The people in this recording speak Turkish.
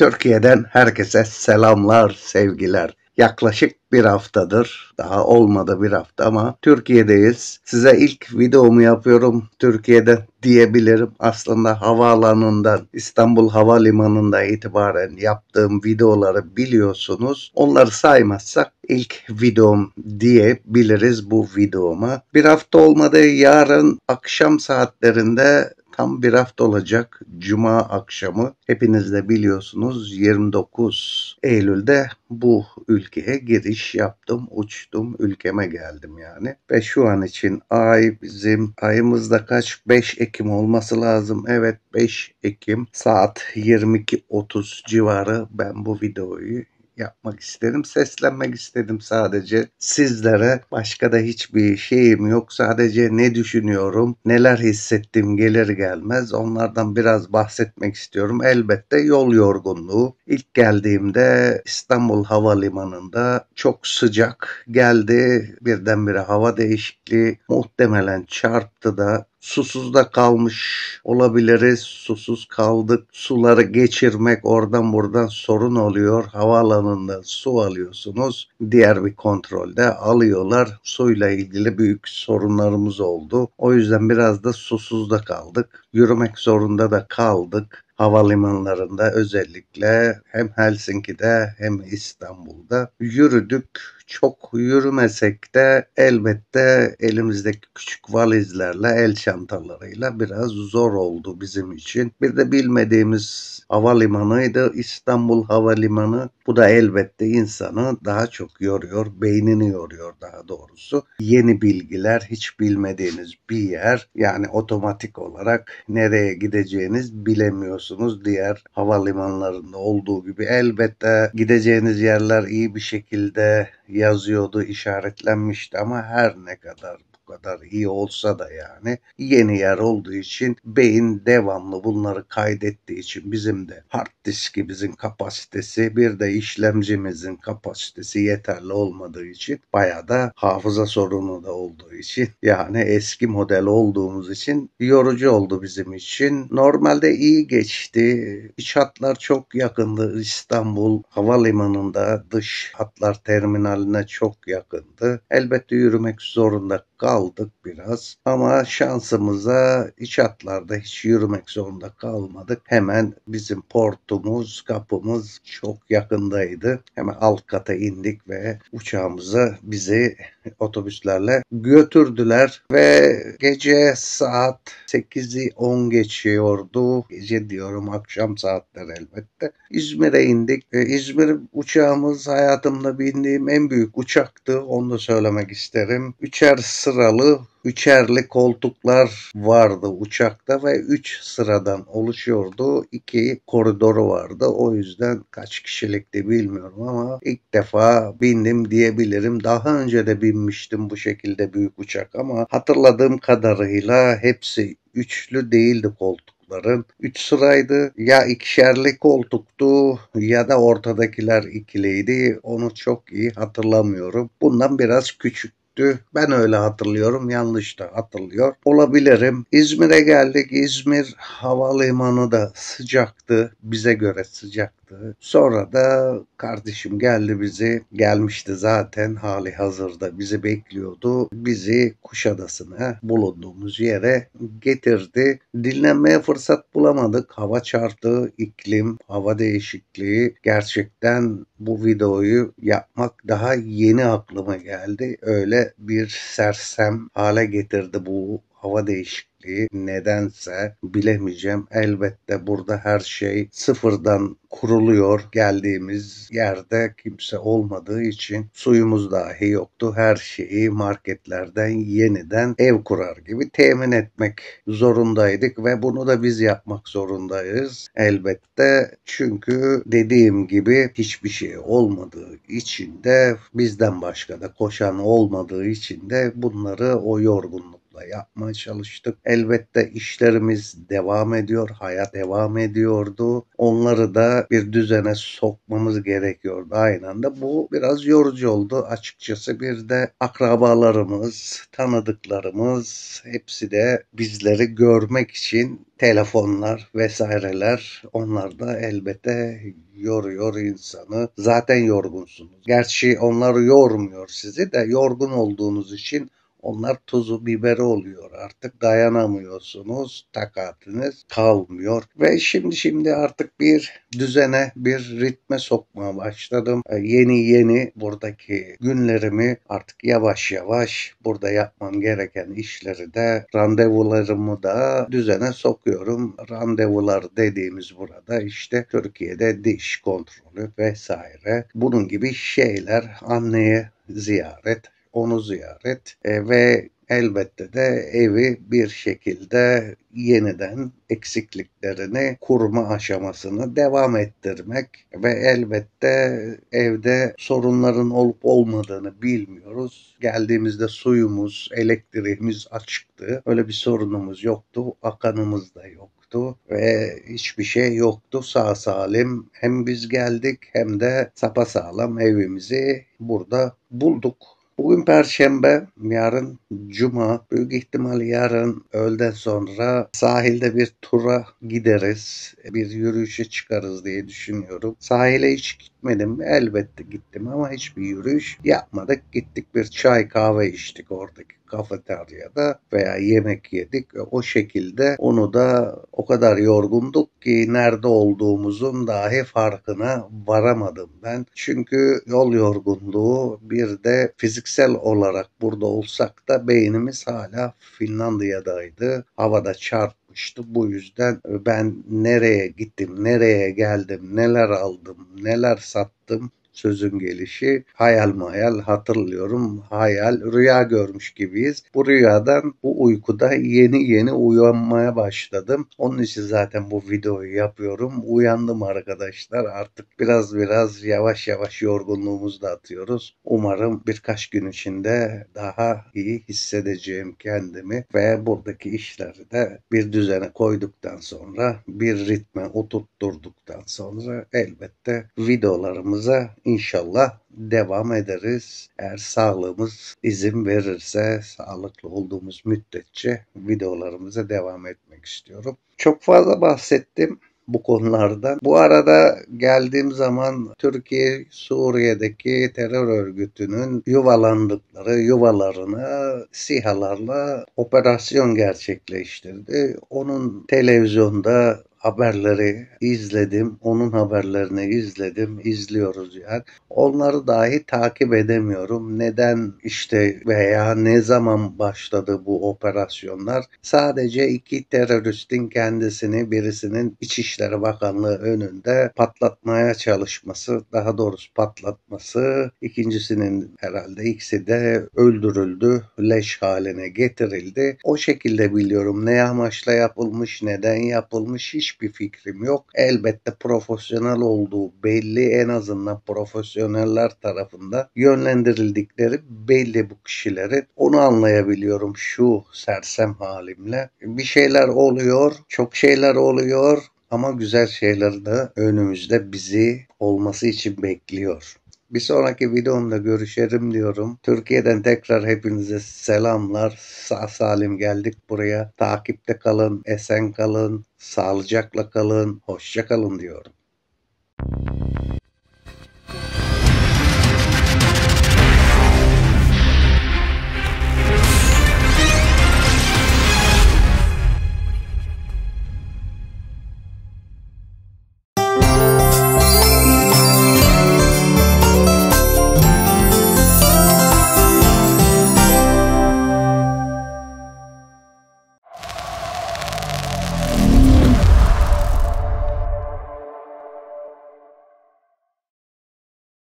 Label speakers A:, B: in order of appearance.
A: Türkiye'den herkese selamlar, sevgiler. Yaklaşık bir haftadır, daha olmadı bir hafta ama Türkiye'deyiz. Size ilk videomu yapıyorum Türkiye'de diyebilirim. Aslında havaalanından İstanbul Havalimanı'nda itibaren yaptığım videoları biliyorsunuz. Onları saymazsak ilk videom diyebiliriz bu videoma. Bir hafta olmadı yarın akşam saatlerinde tam bir hafta olacak cuma akşamı hepiniz de biliyorsunuz 29 Eylül'de bu ülkeye giriş yaptım, uçtum, ülkeme geldim yani. Ve şu an için ay bizim ayımızda kaç? 5 Ekim olması lazım. Evet 5 Ekim saat 22.30 civarı ben bu videoyu yapmak istedim. Seslenmek istedim sadece sizlere. Başka da hiçbir şeyim yok. Sadece ne düşünüyorum, neler hissettim gelir gelmez onlardan biraz bahsetmek istiyorum. Elbette yol yorgunluğu. İlk geldiğimde İstanbul Havalimanı'nda çok sıcak geldi. Birdenbire hava değişikliği muhtemelen çarptı da susuz da kalmış olabiliriz. Susuz kaldık. Suları geçirmek oradan buradan sorun oluyor. Havaalanında su alıyorsunuz. Diğer bir kontrolde alıyorlar. Suyla ilgili büyük sorunlarımız oldu. O yüzden biraz da susuz da kaldık. Yürümek zorunda da kaldık havalimanlarında özellikle hem Helsinki'de hem İstanbul'da yürüdük. Çok yürümesek de elbette elimizdeki küçük valizlerle, el çantalarıyla biraz zor oldu bizim için. Bir de bilmediğimiz havalimanıydı İstanbul Havalimanı. Bu da elbette insanı daha çok yoruyor, beynini yoruyor daha doğrusu. Yeni bilgiler, hiç bilmediğiniz bir yer yani otomatik olarak nereye gideceğiniz bilemiyorsunuz yapıyorsunuz. Diğer havalimanlarında olduğu gibi elbette gideceğiniz yerler iyi bir şekilde yazıyordu, işaretlenmişti ama her ne kadar kadar iyi olsa da yani yeni yer olduğu için beyin devamlı bunları kaydettiği için bizim de hard diskimizin kapasitesi bir de işlemcimizin kapasitesi yeterli olmadığı için bayağı da hafıza sorunu da olduğu için yani eski model olduğumuz için yorucu oldu bizim için. Normalde iyi geçti. İç hatlar çok yakındı. İstanbul havalimanında dış hatlar terminaline çok yakındı. Elbette yürümek zorunda kaldık biraz ama şansımıza iç hatlarda hiç yürümek zorunda kalmadık. Hemen bizim portumuz, kapımız çok yakındaydı. Hemen alt kata indik ve uçağımıza bizi otobüslerle götürdüler ve gece saat 8'i 10 geçiyordu. Gece diyorum akşam saatler elbette. İzmir'e indik. Ee, İzmir uçağımız hayatımda bindiğim en büyük uçaktı. Onu da söylemek isterim. Üçer sıralı üçerli koltuklar vardı uçakta ve üç sıradan oluşuyordu. İki koridoru vardı. O yüzden kaç kişilikti bilmiyorum ama ilk defa bindim diyebilirim. Daha önce de binmiştim bu şekilde büyük uçak ama hatırladığım kadarıyla hepsi üçlü değildi koltuk koltukların. 3 sıraydı. Ya ikişerli koltuktu ya da ortadakiler ikiliydi. Onu çok iyi hatırlamıyorum. Bundan biraz küçük düştü. Ben öyle hatırlıyorum. Yanlış da hatırlıyor. Olabilirim. İzmir'e geldik. İzmir havalimanı da sıcaktı. Bize göre sıcak yaptı. Sonra da kardeşim geldi bizi gelmişti zaten hali hazırda bizi bekliyordu. Bizi Kuşadası'na bulunduğumuz yere getirdi. Dinlenmeye fırsat bulamadık. Hava çarptı, iklim, hava değişikliği gerçekten bu videoyu yapmak daha yeni aklıma geldi. Öyle bir sersem hale getirdi bu hava değişikliği nedense bilemeyeceğim. Elbette burada her şey sıfırdan kuruluyor. Geldiğimiz yerde kimse olmadığı için suyumuz dahi yoktu. Her şeyi marketlerden yeniden ev kurar gibi temin etmek zorundaydık ve bunu da biz yapmak zorundayız elbette. Çünkü dediğim gibi hiçbir şey olmadığı için de bizden başka da koşan olmadığı için de bunları o yorgunluk umutla yapmaya çalıştık. Elbette işlerimiz devam ediyor, hayat devam ediyordu. Onları da bir düzene sokmamız gerekiyordu aynı anda. Bu biraz yorucu oldu açıkçası. Bir de akrabalarımız, tanıdıklarımız hepsi de bizleri görmek için telefonlar vesaireler onlar da elbette yoruyor insanı. Zaten yorgunsunuz. Gerçi onlar yormuyor sizi de yorgun olduğunuz için onlar tuzu biberi oluyor artık dayanamıyorsunuz takatiniz kalmıyor ve şimdi şimdi artık bir düzene bir ritme sokmaya başladım. E, yeni yeni buradaki günlerimi artık yavaş yavaş burada yapmam gereken işleri de randevularımı da düzene sokuyorum. Randevular dediğimiz burada işte Türkiye'de diş kontrolü vesaire bunun gibi şeyler anneye ziyaret onu ziyaret e, ve elbette de evi bir şekilde yeniden eksikliklerini kurma aşamasını devam ettirmek ve elbette evde sorunların olup olmadığını bilmiyoruz. Geldiğimizde suyumuz, elektriğimiz açıktı. Öyle bir sorunumuz yoktu. Akanımız da yok yoktu ve hiçbir şey yoktu sağ salim. Hem biz geldik hem de sağlam evimizi burada bulduk. Bugün Perşembe, yarın Cuma. Büyük ihtimal yarın öğleden sonra sahilde bir tura gideriz. Bir yürüyüşe çıkarız diye düşünüyorum. Sahile hiç gitmedim. Elbette gittim ama hiçbir yürüyüş yapmadık. Gittik bir çay kahve içtik oradaki kafeteryada veya yemek yedik. E, o şekilde onu da o kadar yorgunduk ki nerede olduğumuzun dahi farkına varamadım ben. Çünkü yol yorgunluğu bir de fiziksel olarak burada olsak da beynimiz hala Finlandiya'daydı. Havada çarp yapmıştı. Bu yüzden e, ben nereye gittim, nereye geldim, neler aldım, neler sattım sözün gelişi hayal mayal hatırlıyorum hayal rüya görmüş gibiyiz. Bu rüyadan bu uykuda yeni yeni uyanmaya başladım. Onun için zaten bu videoyu yapıyorum. Uyandım arkadaşlar artık biraz biraz yavaş yavaş yorgunluğumuzu da atıyoruz. Umarım birkaç gün içinde daha iyi hissedeceğim kendimi ve buradaki işleri de bir düzene koyduktan sonra bir ritme oturtturduktan sonra elbette videolarımıza inşallah devam ederiz. Eğer sağlığımız izin verirse, sağlıklı olduğumuz müddetçe videolarımıza devam etmek istiyorum. Çok fazla bahsettim bu konulardan. Bu arada geldiğim zaman Türkiye Suriye'deki terör örgütünün yuvalandıkları yuvalarını sihalarla operasyon gerçekleştirdi. Onun televizyonda haberleri izledim. Onun haberlerini izledim. izliyoruz yani. Onları dahi takip edemiyorum. Neden işte veya ne zaman başladı bu operasyonlar? Sadece iki teröristin kendisini birisinin İçişleri Bakanlığı önünde patlatmaya çalışması, daha doğrusu patlatması, ikincisinin herhalde ikisi de öldürüldü, leş haline getirildi. O şekilde biliyorum ne amaçla yapılmış, neden yapılmış hiç hiçbir fikrim yok. Elbette profesyonel olduğu belli en azından profesyoneller tarafından yönlendirildikleri belli bu kişileri. Onu anlayabiliyorum şu sersem halimle. Bir şeyler oluyor, çok şeyler oluyor ama güzel şeyler de önümüzde bizi olması için bekliyor. Bir sonraki videomda görüşelim diyorum. Türkiye'den tekrar hepinize selamlar. Sağ salim geldik buraya. Takipte kalın, esen kalın, sağlıcakla kalın, hoşça kalın diyorum.